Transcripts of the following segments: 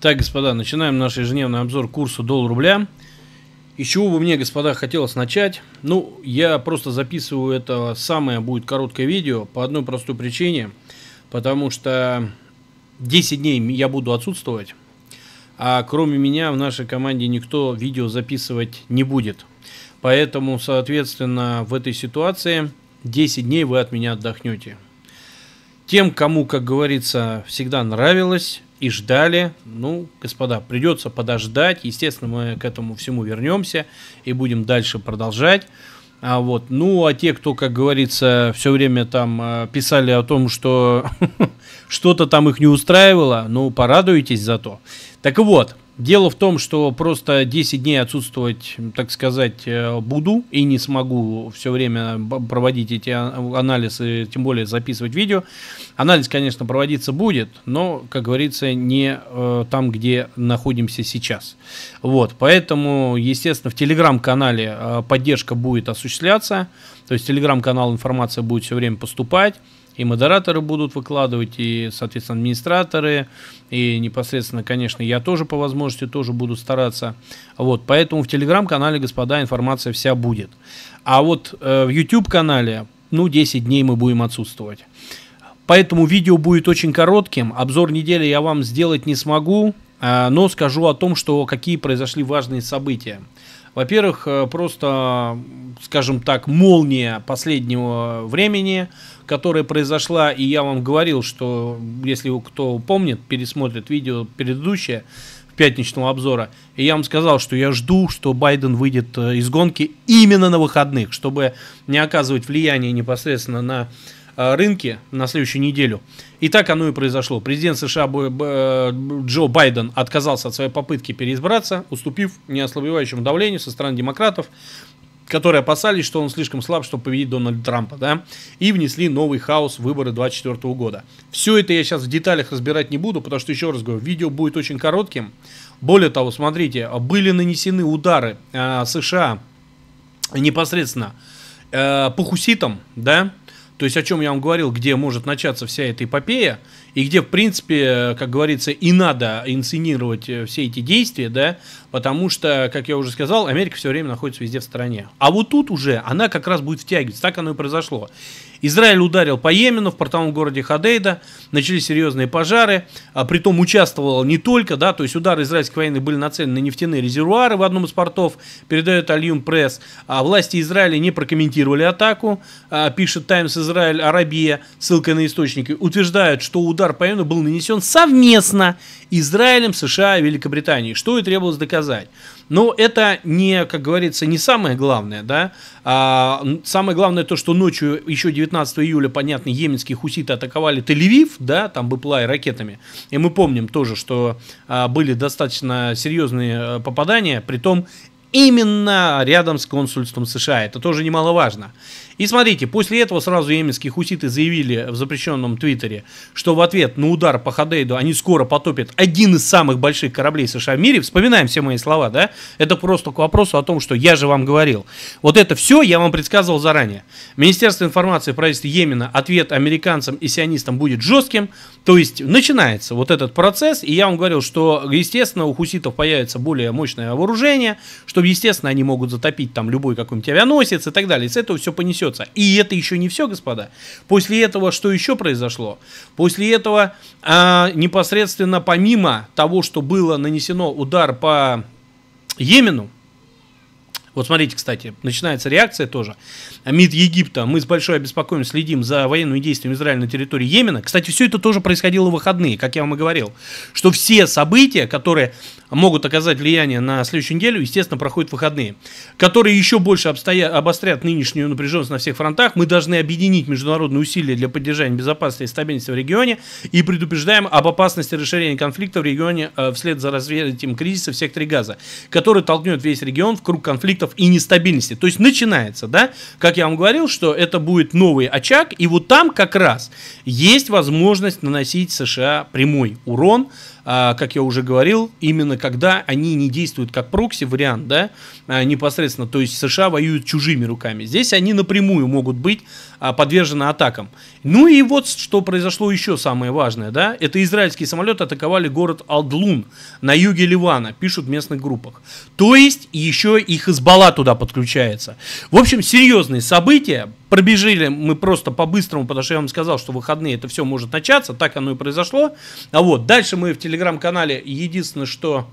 Так, господа, начинаем наш ежедневный обзор курса доллар-рубля. И чего бы мне, господа, хотелось начать? Ну, я просто записываю это самое, будет короткое видео, по одной простой причине. Потому что 10 дней я буду отсутствовать, а кроме меня в нашей команде никто видео записывать не будет. Поэтому, соответственно, в этой ситуации 10 дней вы от меня отдохнете. Тем, кому, как говорится, всегда нравилось и ждали. Ну, господа, придется подождать. Естественно, мы к этому всему вернемся и будем дальше продолжать. А вот, ну, а те, кто, как говорится, все время там э, писали о том, что что-то там их не устраивало, ну, порадуйтесь за то. Так вот, Дело в том, что просто 10 дней отсутствовать, так сказать, э, буду и не смогу все время проводить эти а, анализы, тем более записывать видео. Анализ, конечно, проводиться будет, но, как говорится, не э, там, где находимся сейчас. Вот, поэтому, естественно, в телеграм-канале э, поддержка будет осуществляться, то есть телеграм-канал информация будет все время поступать и модераторы будут выкладывать, и, соответственно, администраторы, и непосредственно, конечно, я тоже по возможности тоже буду стараться. Вот, поэтому в телеграм-канале, господа, информация вся будет. А вот э, в YouTube-канале, ну, 10 дней мы будем отсутствовать. Поэтому видео будет очень коротким. Обзор недели я вам сделать не смогу, э, но скажу о том, что какие произошли важные события. Во-первых, э, просто, скажем так, молния последнего времени, которая произошла, и я вам говорил, что, если кто помнит, пересмотрит видео предыдущее, пятничного обзора. И я вам сказал, что я жду, что Байден выйдет э, из гонки именно на выходных, чтобы не оказывать влияние непосредственно на Э, рынки на следующую неделю. И так оно и произошло. Президент США э, Джо Байден отказался от своей попытки переизбраться, уступив неослабевающему давлению со стороны демократов, которые опасались, что он слишком слаб, чтобы победить Дональда Трампа, да, и внесли новый хаос в выборы 2024 года. Все это я сейчас в деталях разбирать не буду, потому что, еще раз говорю, видео будет очень коротким. Более того, смотрите, были нанесены удары э, США непосредственно э, по хуситам, да, то есть, о чем я вам говорил, где может начаться вся эта эпопея, и где, в принципе, как говорится, и надо инсценировать э, все эти действия, да, потому что, как я уже сказал, Америка все время находится везде в стороне. А вот тут уже она как раз будет втягиваться, так оно и произошло. Израиль ударил по Йемену, в портовом городе Хадейда, начались серьезные пожары, а притом участвовал не только, да, то есть удары израильской войны были нацелены на нефтяные резервуары в одном из портов, передает Альюм Пресс, а власти Израиля не прокомментировали атаку, а, пишет Таймс Израиль Арабия, ссылка на источники, утверждают, что удар удар по Йемену был нанесен совместно Израилем, США и Великобританией, что и требовалось доказать. Но это не, как говорится, не самое главное, да. А, самое главное то, что ночью еще 19 июля, понятно, йеменские хуситы атаковали Тель-Авив, да, там БПЛА и ракетами. И мы помним тоже, что а, были достаточно серьезные э, попадания, при том именно рядом с консульством США. Это тоже немаловажно. И смотрите, после этого сразу еменские хуситы заявили в запрещенном твиттере, что в ответ на удар по Хадейду они скоро потопят один из самых больших кораблей США в мире. Вспоминаем все мои слова, да? Это просто к вопросу о том, что я же вам говорил. Вот это все я вам предсказывал заранее. Министерство информации правительства Йемена ответ американцам и сионистам будет жестким. То есть начинается вот этот процесс, и я вам говорил, что, естественно, у хуситов появится более мощное вооружение, что что, естественно, они могут затопить там любой какой-нибудь авианосец и так далее. С этого все понесется. И это еще не все, господа. После этого что еще произошло? После этого а, непосредственно помимо того, что было нанесено удар по Йемену, вот смотрите, кстати, начинается реакция тоже. МИД Египта, мы с большой обеспокоенностью следим за военными действиями Израиля на территории Йемена. Кстати, все это тоже происходило в выходные, как я вам и говорил. Что все события, которые могут оказать влияние на следующую неделю, естественно, проходят в выходные. Которые еще больше обстоя... обострят нынешнюю напряженность на всех фронтах. Мы должны объединить международные усилия для поддержания безопасности и стабильности в регионе и предупреждаем об опасности расширения конфликта в регионе э, вслед за развитием кризиса в секторе Газа, который толкнет весь регион в круг конфликтов конфликтов и нестабильности. То есть начинается, да, как я вам говорил, что это будет новый очаг, и вот там как раз есть возможность наносить США прямой урон, а, как я уже говорил, именно когда они не действуют как прокси-вариант, да, а, непосредственно, то есть США воюют чужими руками. Здесь они напрямую могут быть а, подвержены атакам. Ну и вот что произошло еще самое важное, да, это израильские самолеты атаковали город Алдлун на юге Ливана, пишут в местных группах. То есть еще их избала туда подключается. В общем, серьезные события, пробежили мы просто по-быстрому, потому что я вам сказал, что выходные это все может начаться, так оно и произошло. А вот дальше мы в телеграм телеграм-канале единственное, что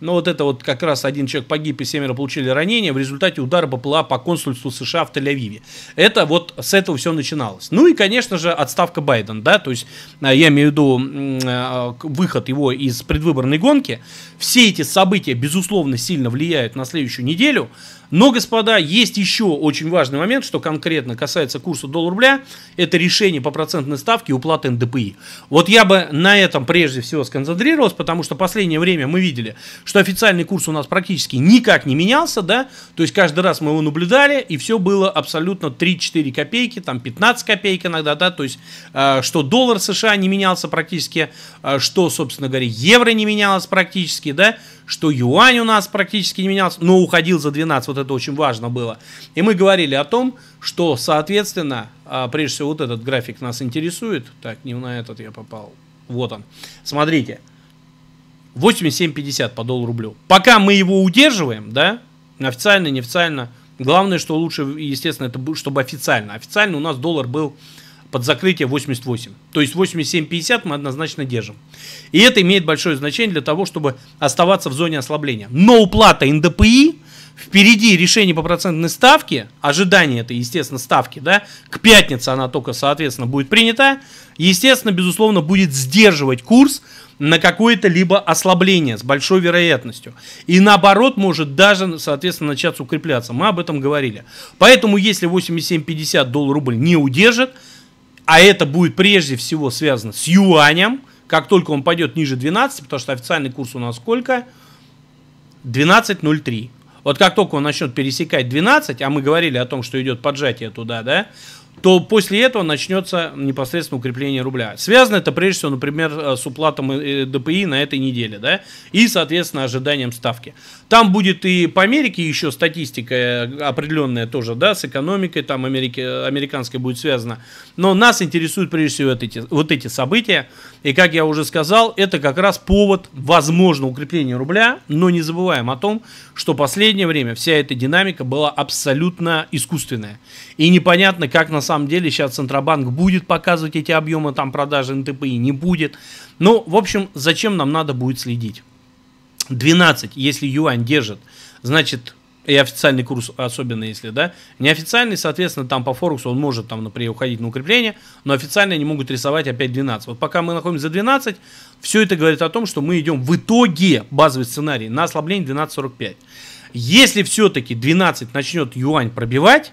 но ну, вот это вот как раз один человек погиб и семеро получили ранения в результате удара БПЛА по консульству США в Тель-Авиве. Это вот с этого все начиналось. Ну и, конечно же, отставка Байдена, да, то есть а, я имею в виду а, выход его из предвыборной гонки. Все эти события, безусловно, сильно влияют на следующую неделю. Но, господа, есть еще очень важный момент, что конкретно касается курса доллар-рубля, это решение по процентной ставке и уплаты НДПИ. Вот я бы на этом прежде всего сконцентрировался, потому что последнее время мы видели, что официальный курс у нас практически никак не менялся, да, то есть каждый раз мы его наблюдали, и все было абсолютно 3-4 копейки, там 15 копеек иногда, да, то есть э, что доллар США не менялся практически, э, что, собственно говоря, евро не менялось практически, да, что юань у нас практически не менялся, но уходил за 12, вот это очень важно было. И мы говорили о том, что, соответственно, э, прежде всего вот этот график нас интересует. Так, не на этот я попал. Вот он. Смотрите. 87,50 по доллару рублю. Пока мы его удерживаем, да, официально, неофициально, главное, что лучше, естественно, это чтобы официально. Официально у нас доллар был под закрытие 88. То есть 87,50 мы однозначно держим. И это имеет большое значение для того, чтобы оставаться в зоне ослабления. Но уплата НДПИ впереди решение по процентной ставке, ожидание этой, естественно, ставки, да, к пятнице она только, соответственно, будет принята, естественно, безусловно, будет сдерживать курс, на какое-то либо ослабление с большой вероятностью. И наоборот может даже, соответственно, начаться укрепляться. Мы об этом говорили. Поэтому если 87.50 доллар рубль не удержит, а это будет прежде всего связано с юанем, как только он пойдет ниже 12, потому что официальный курс у нас сколько? 12.03. Вот как только он начнет пересекать 12, а мы говорили о том, что идет поджатие туда, да, то после этого начнется непосредственно укрепление рубля. Связано это прежде всего, например, э, с уплатом э, ДПИ на этой неделе, да, и, соответственно, ожиданием ставки. Там будет и по Америке еще статистика э, определенная тоже, да, с экономикой, там Америки, американской будет связана, Но нас интересуют прежде всего вот эти, вот эти события, и, как я уже сказал, это как раз повод, возможно, укрепления рубля, но не забываем о том, что последнее время вся эта динамика была абсолютно искусственная. И непонятно, как нас самом деле сейчас Центробанк будет показывать эти объемы там продажи НТП и не будет. Ну, в общем, зачем нам надо будет следить? 12, если юань держит, значит, и официальный курс, особенно если, да, неофициальный, соответственно, там по Форексу он может там, например, уходить на укрепление, но официально они могут рисовать опять 12. Вот пока мы находимся за 12, все это говорит о том, что мы идем в итоге базовый сценарий на ослабление 12.45. Если все-таки 12 начнет юань пробивать,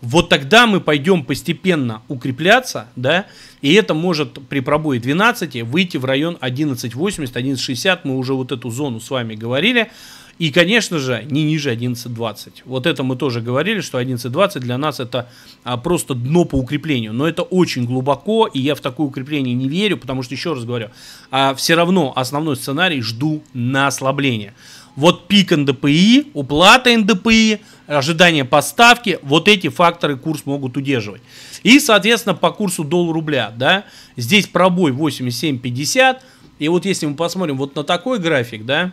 вот тогда мы пойдем постепенно укрепляться, да, и это может при пробое 12 выйти в район 11.80, 11.60, мы уже вот эту зону с вами говорили, и, конечно же, не ниже 11.20. Вот это мы тоже говорили, что 11.20 для нас это а, просто дно по укреплению. Но это очень глубоко, и я в такое укрепление не верю, потому что, еще раз говорю, а, все равно основной сценарий жду на ослабление. Вот пик НДПИ, уплата НДПИ, ожидания поставки, вот эти факторы курс могут удерживать. И, соответственно, по курсу доллар-рубля, да, здесь пробой 87.50, и вот если мы посмотрим вот на такой график, да,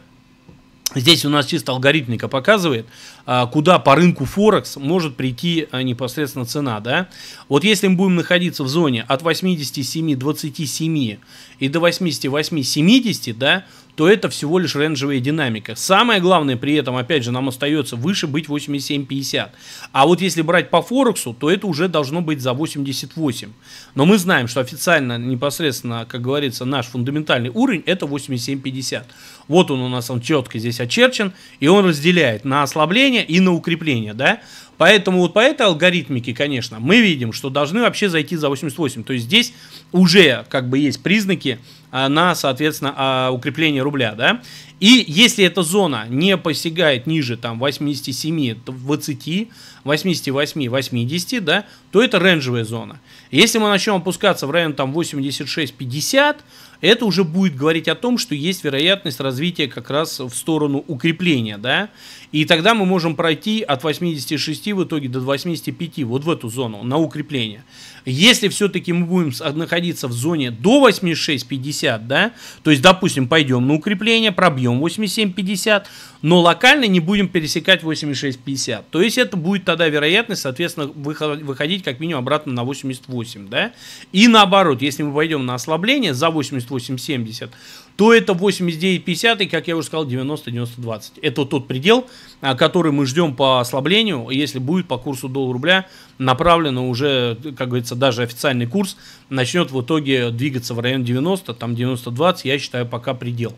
Здесь у нас чисто алгоритмика показывает. А, куда по рынку Форекс может прийти а, непосредственно цена. Да? Вот если мы будем находиться в зоне от 87-27 и до 88-70, да, то это всего лишь ренжевая динамика. Самое главное при этом, опять же, нам остается выше быть 87.50. А вот если брать по Форексу, то это уже должно быть за 88. Но мы знаем, что официально непосредственно, как говорится, наш фундаментальный уровень это 87.50. Вот он у нас, он четко здесь очерчен, и он разделяет на ослабление снижение и на укрепление, да? Поэтому вот по этой алгоритмике, конечно, мы видим, что должны вообще зайти за 88. То есть здесь уже как бы есть признаки а, на, соответственно, а, укрепление рубля, да? И если эта зона не посягает ниже там 87, 20, 88, 80, да, то это ренжевая зона. Если мы начнем опускаться в район там 86, 50, это уже будет говорить о том, что есть вероятность развития как раз в сторону укрепления, да, и тогда мы можем пройти от 86 в итоге до 85, вот в эту зону, на укрепление. Если все-таки мы будем находиться в зоне до 86, 50, да, то есть, допустим, пойдем на укрепление, пробьем возьмем 87,50, но локально не будем пересекать 86,50. То есть это будет тогда вероятность, соответственно, выходить как минимум обратно на 88, да? И наоборот, если мы пойдем на ослабление за 88,70, то это 89-50 и, как я уже сказал, 90-90-20. Это тот предел, а, который мы ждем по ослаблению, если будет по курсу доллар-рубля направлено уже, как говорится, даже официальный курс, начнет в итоге двигаться в район 90, там 90-20, я считаю, пока предел.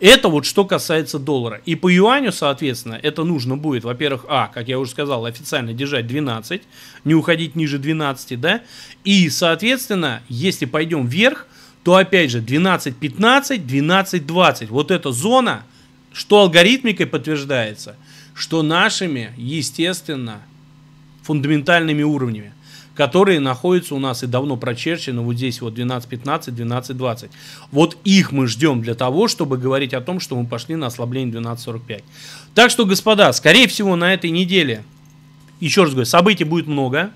Это вот что касается доллара. И по юаню, соответственно, это нужно будет, во-первых, а, как я уже сказал, официально держать 12, не уходить ниже 12, да, и, соответственно, если пойдем вверх, то опять же 12-15, 12-20. Вот эта зона, что алгоритмикой подтверждается, что нашими, естественно, фундаментальными уровнями, которые находятся у нас и давно прочерчены вот здесь вот 12-15, 12-20. Вот их мы ждем для того, чтобы говорить о том, что мы пошли на ослабление 12:45. Так что, господа, скорее всего на этой неделе, еще раз говорю, событий будет много,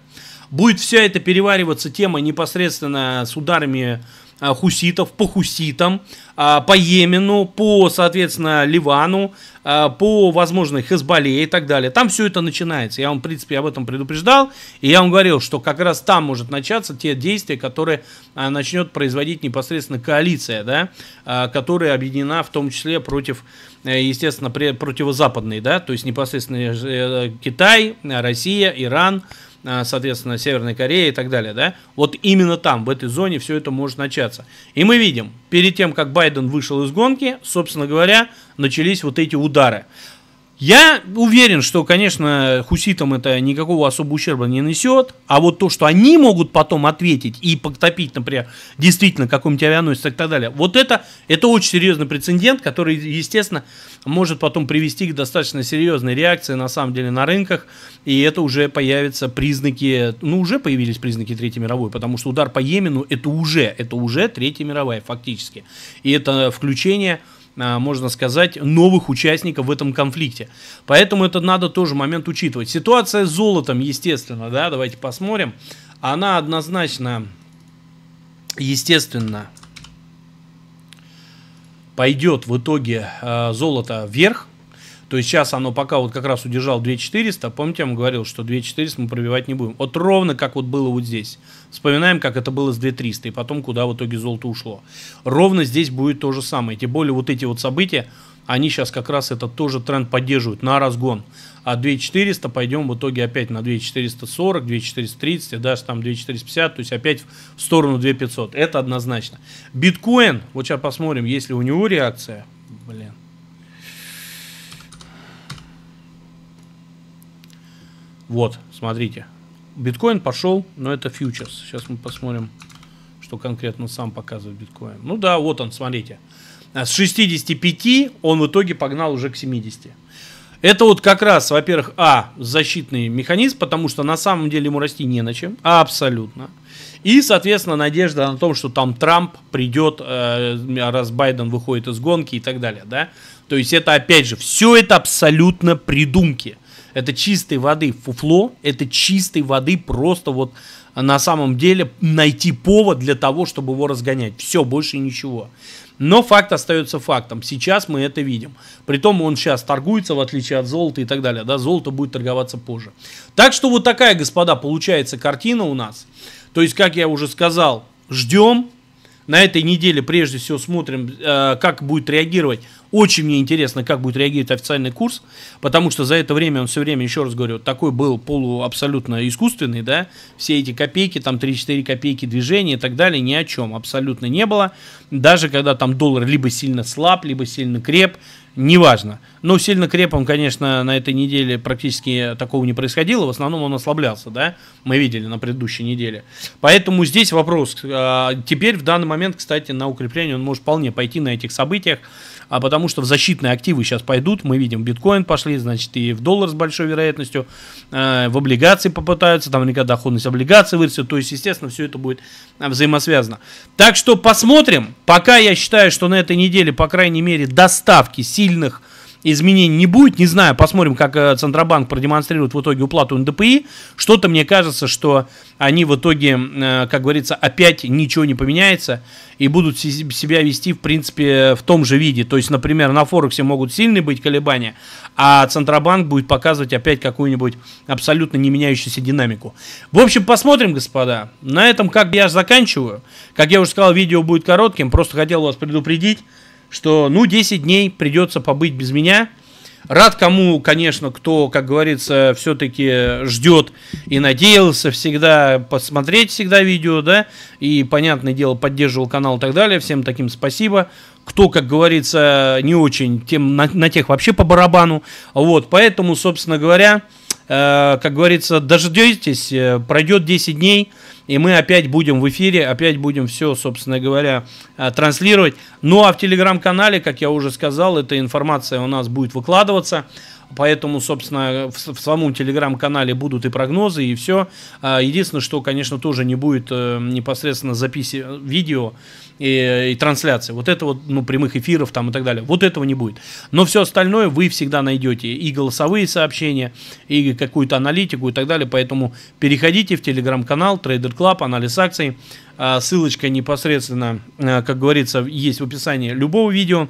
будет вся эта перевариваться тема непосредственно с ударами а, хуситов по хуситам, а, по Йемену, по, соответственно, Ливану, а, по, возможно, Хезболе и так далее. Там все это начинается. Я вам, в принципе, об этом предупреждал. И я вам говорил, что как раз там может начаться те действия, которые начнет производить непосредственно коалиция, да, которая объединена в том числе против, э, естественно, противозападные да, то есть непосредственно э, Китай, Россия, Иран, а, соответственно, Северной Кореи и так далее, да, вот именно там, в этой зоне все это может начаться. И мы видим, перед тем, как Байден вышел из гонки, собственно говоря, начались вот эти удары. Я уверен, что, конечно, хуситам это никакого особого ущерба не нанесет, а вот то, что они могут потом ответить и потопить, например, действительно какой-нибудь авианосец и так далее, вот это, это очень серьезный прецедент, который, естественно, может потом привести к достаточно серьезной реакции, на самом деле, на рынках, и это уже появятся признаки, ну, уже появились признаки Третьей мировой, потому что удар по Йемену, это уже, это уже Третья мировая, фактически. И это включение а, можно сказать, новых участников в этом конфликте. Поэтому это надо тоже момент учитывать. Ситуация с золотом, естественно, да, давайте посмотрим. Она однозначно, естественно, пойдет в итоге э, золото вверх. То есть сейчас оно пока вот как раз удержал 2400. Помните, я вам говорил, что 2400 мы пробивать не будем. Вот ровно как вот было вот здесь. Вспоминаем, как это было с 2300 и потом куда в итоге золото ушло. Ровно здесь будет то же самое. Тем более вот эти вот события, они сейчас как раз этот тоже тренд поддерживают на разгон. А 2400 пойдем в итоге опять на 2440, 2430, даже там 2450, то есть опять в сторону 2500. Это однозначно. Биткоин, вот сейчас посмотрим, есть ли у него реакция. Блин. Вот, смотрите. Биткоин пошел, но это фьючерс. Сейчас мы посмотрим, что конкретно сам показывает биткоин. Ну да, вот он, смотрите. С 65 он в итоге погнал уже к 70. Это вот как раз, во-первых, а, защитный механизм, потому что на самом деле ему расти не на чем, абсолютно. И, соответственно, надежда на том, что там Трамп придет, э, раз Байден выходит из гонки и так далее, да. То есть это, опять же, все это абсолютно придумки. Это чистой воды фуфло, это чистой воды просто вот на самом деле найти повод для того, чтобы его разгонять. Все, больше ничего. Но факт остается фактом. Сейчас мы это видим. Притом он сейчас торгуется, в отличие от золота и так далее. Да, золото будет торговаться позже. Так что вот такая, господа, получается картина у нас. То есть, как я уже сказал, ждем. На этой неделе прежде всего смотрим, э, как будет реагировать очень мне интересно, как будет реагировать официальный курс, потому что за это время он все время, еще раз говорю, такой был полуабсолютно искусственный, да, все эти копейки, там 3-4 копейки движения и так далее, ни о чем абсолютно не было. Даже когда там доллар либо сильно слаб, либо сильно креп, неважно. Но ну, сильно крепом, конечно, на этой неделе практически такого не происходило. В основном он ослаблялся, да, мы видели на предыдущей неделе. Поэтому здесь вопрос. Э, теперь в данный момент, кстати, на укрепление он может вполне пойти на этих событиях, а потому что в защитные активы сейчас пойдут. Мы видим, биткоин пошли, значит, и в доллар с большой вероятностью, э, в облигации попытаются, там наверняка доходность облигаций вырастет. То есть, естественно, все это будет взаимосвязано. Так что посмотрим. Пока я считаю, что на этой неделе, по крайней мере, доставки сильно сильных изменений не будет. Не знаю, посмотрим, как э, Центробанк продемонстрирует в итоге уплату НДПИ. Что-то мне кажется, что они в итоге, э, как говорится, опять ничего не поменяется и будут себя вести, в принципе, в том же виде. То есть, например, на Форексе могут сильные быть колебания, а Центробанк будет показывать опять какую-нибудь абсолютно не меняющуюся динамику. В общем, посмотрим, господа. На этом как бы я заканчиваю. Как я уже сказал, видео будет коротким. Просто хотел вас предупредить что, ну, 10 дней придется побыть без меня. Рад кому, конечно, кто, как говорится, все-таки ждет и надеялся всегда посмотреть всегда видео, да, и, понятное дело, поддерживал канал и так далее. Всем таким спасибо. Кто, как говорится, не очень, тем на, на тех вообще по барабану. Вот, поэтому, собственно говоря, Э, как говорится, дождетесь, э, пройдет 10 дней, и мы опять будем в эфире, опять будем все, собственно говоря, э, транслировать. Ну а в телеграм-канале, как я уже сказал, эта информация у нас будет выкладываться. Поэтому, собственно, в, в самом телеграм-канале будут и прогнозы, и все. А, единственное, что, конечно, тоже не будет э, непосредственно записи э, видео и, э, и трансляции. Вот это вот, ну, прямых эфиров там и так далее. Вот этого не будет. Но все остальное вы всегда найдете. И голосовые сообщения, и какую-то аналитику и так далее. Поэтому переходите в телеграм-канал Trader Club, анализ акций. А, ссылочка непосредственно, как говорится, есть в описании любого видео.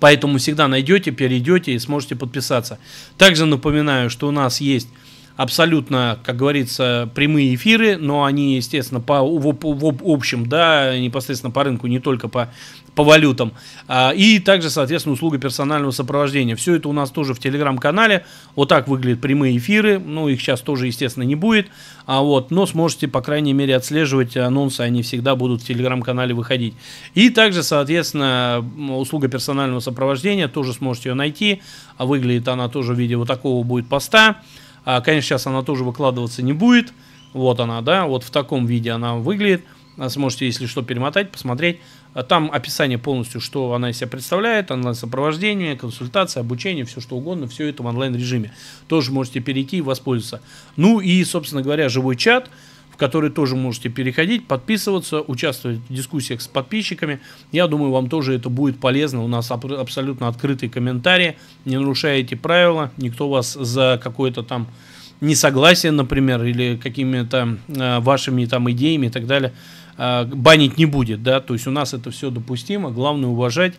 Поэтому всегда найдете, перейдете и сможете подписаться. Также напоминаю, что у нас есть абсолютно, как говорится, прямые эфиры, но они, естественно, по, в, в, в общем, да, непосредственно по рынку, не только по по валютам. А, и также, соответственно, услуга персонального сопровождения. Все это у нас тоже в телеграм-канале. Вот так выглядят прямые эфиры. Ну, их сейчас тоже, естественно, не будет. А вот, но сможете, по крайней мере, отслеживать анонсы. Они всегда будут в телеграм-канале выходить. И также, соответственно, услуга персонального сопровождения. Тоже сможете ее найти. А выглядит она тоже в виде вот такого будет поста. А, конечно, сейчас она тоже выкладываться не будет. Вот она, да, вот в таком виде она выглядит. Э, сможете, если что, перемотать, посмотреть. Э, там описание полностью, что она из себя представляет, онлайн-сопровождение, консультация, обучение, все что угодно, все это в онлайн-режиме. Тоже можете перейти и воспользоваться. Ну и, собственно говоря, живой чат, в который тоже можете переходить, подписываться, участвовать в дискуссиях с подписчиками. Я думаю, вам тоже это будет полезно. У нас абсолютно открытые комментарии, не нарушаете правила, никто вас за какое-то там несогласие, например, или какими-то э, вашими там идеями и так далее Э, банить не будет, да, то есть у нас это все допустимо, главное уважать,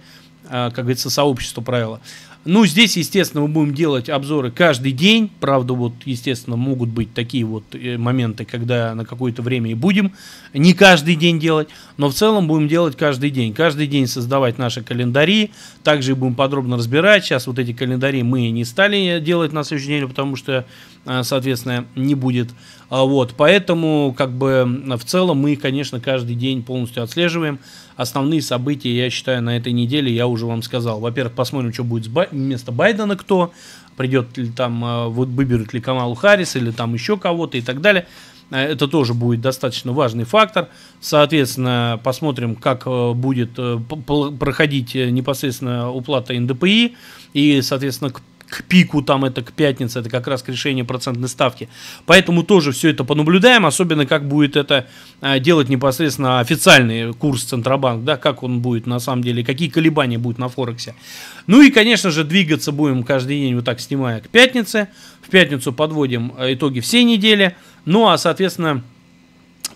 э, как говорится, сообщество правила. Ну, здесь, естественно, мы будем делать обзоры каждый день. Правда, вот, естественно, могут быть такие вот э, моменты, когда на какое-то время и будем не каждый день делать. Но в целом будем делать каждый день. Каждый день создавать наши календари. Также будем подробно разбирать. Сейчас вот эти календари мы не стали э, делать на следующей неделе, потому что, э, соответственно, не будет. А вот, поэтому, как бы, в целом мы, конечно, каждый день полностью отслеживаем. Основные события, я считаю, на этой неделе я уже вам сказал. Во-первых, посмотрим, что будет с вместо Байдена кто, придет ли там, э, вот выберут ли Камалу Харрис или там еще кого-то и так далее. Э, это тоже будет достаточно важный фактор. Соответственно, посмотрим, как э, будет проходить непосредственно уплата НДПИ. И, соответственно, к к пику, там это к пятнице, это как раз к решению процентной ставки. Поэтому тоже все это понаблюдаем, особенно как будет это а, делать непосредственно официальный курс Центробанк, да, как он будет на самом деле, какие колебания будут на Форексе. Ну и, конечно же, двигаться будем каждый день вот так снимая к пятнице. В пятницу подводим э, итоги всей недели. Ну а, соответственно,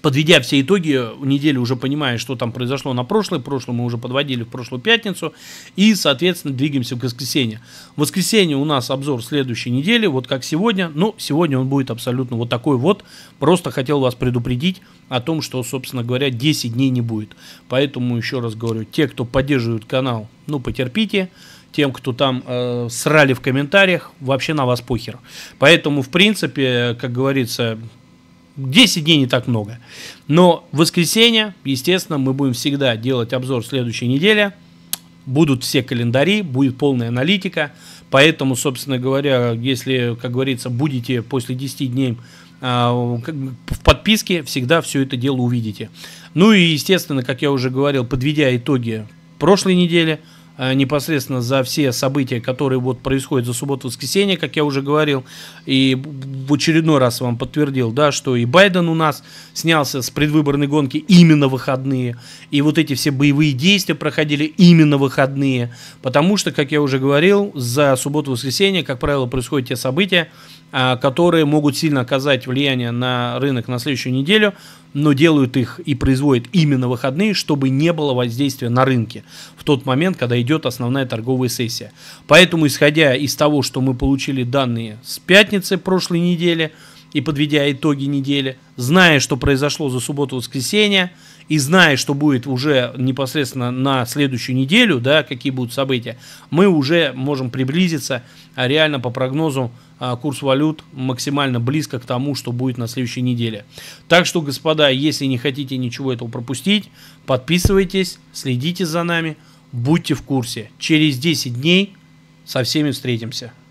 подведя все итоги недели, уже понимая, что там произошло на прошлой, прошлое мы уже подводили в прошлую пятницу, и, соответственно, двигаемся в воскресенье. В воскресенье у нас обзор следующей недели, вот как сегодня, но ну, сегодня он будет абсолютно вот такой вот, просто хотел вас предупредить о том, что, собственно говоря, 10 дней не будет. Поэтому еще раз говорю, те, кто поддерживает канал, ну, потерпите, тем, кто там э, срали в комментариях, вообще на вас похер. Поэтому, в принципе, как говорится, 10 дней не так много. Но в воскресенье, естественно, мы будем всегда делать обзор следующей недели. Будут все календари, будет полная аналитика. Поэтому, собственно говоря, если, как говорится, будете после 10 дней а, в подписке всегда все это дело увидите. Ну и, естественно, как я уже говорил, подведя итоги прошлой недели – Э, непосредственно за все события, которые вот происходят за субботу-воскресенье, как я уже говорил, и в очередной раз вам подтвердил, да, что и Байден у нас снялся с предвыборной гонки именно выходные, и вот эти все боевые действия проходили именно выходные, потому что, как я уже говорил, за субботу-воскресенье, как правило, происходят те события, а, которые могут сильно оказать влияние на рынок на следующую неделю, но делают их и производят именно выходные, чтобы не было воздействия на рынке в тот момент, когда идет основная торговая сессия. Поэтому, исходя из того, что мы получили данные с пятницы прошлой недели и подведя итоги недели, зная, что произошло за субботу-воскресенье, и зная, что будет уже непосредственно на следующую неделю, да, какие будут события, мы уже можем приблизиться а, реально по прогнозу а, курс валют максимально близко к тому, что будет на следующей неделе. Так что, господа, если не хотите ничего этого пропустить, подписывайтесь, следите за нами, будьте в курсе. Через 10 дней со всеми встретимся.